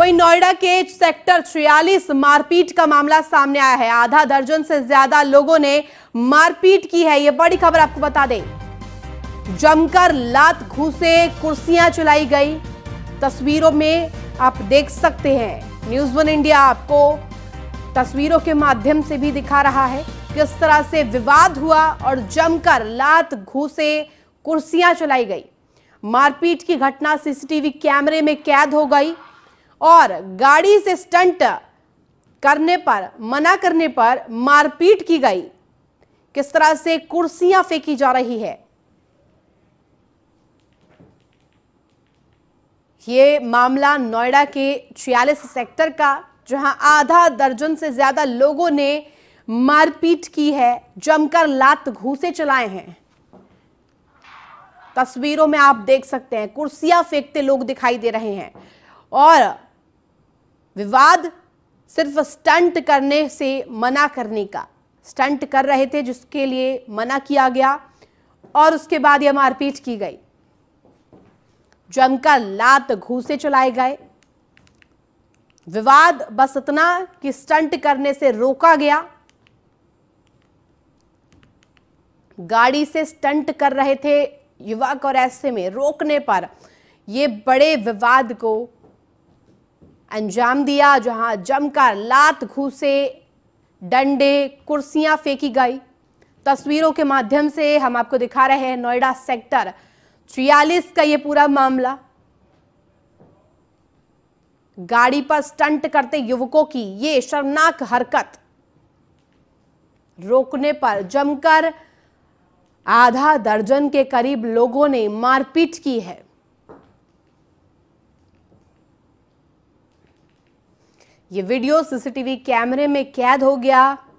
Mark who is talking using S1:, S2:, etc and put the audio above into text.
S1: वहीं नोएडा के सेक्टर छियालीस मारपीट का मामला सामने आया है आधा दर्जन से ज्यादा लोगों ने मारपीट की है यह बड़ी खबर आपको बता दें जमकर लात घुसे कुर्सियां चलाई गई तस्वीरों में आप देख सकते हैं न्यूज वन इंडिया आपको तस्वीरों के माध्यम से भी दिखा रहा है किस तरह से विवाद हुआ और जमकर लात घुसे कुर्सियां चलाई गई मारपीट की घटना सीसीटीवी कैमरे में कैद हो गई और गाड़ी से स्टंट करने पर मना करने पर मारपीट की गई किस तरह से कुर्सियां फेंकी जा रही है ये मामला नोएडा के छियालीस सेक्टर का जहां आधा दर्जन से ज्यादा लोगों ने मारपीट की है जमकर लात घूसे चलाए हैं तस्वीरों में आप देख सकते हैं कुर्सियां फेंकते लोग दिखाई दे रहे हैं और विवाद सिर्फ स्टंट करने से मना करने का स्टंट कर रहे थे जिसके लिए मना किया गया और उसके बाद यह मारपीट की गई जमकर लात घूसे चलाए गए विवाद बस इतना कि स्टंट करने से रोका गया गाड़ी से स्टंट कर रहे थे युवक और ऐसे में रोकने पर यह बड़े विवाद को अंजाम दिया जहां जमकर लात घूसे डंडे कुर्सियां फेंकी गई तस्वीरों के माध्यम से हम आपको दिखा रहे हैं नोएडा सेक्टर छियालीस का ये पूरा मामला गाड़ी पर स्टंट करते युवकों की ये शर्मनाक हरकत रोकने पर जमकर आधा दर्जन के करीब लोगों ने मारपीट की है ये वीडियो सीसीटीवी कैमरे में कैद हो गया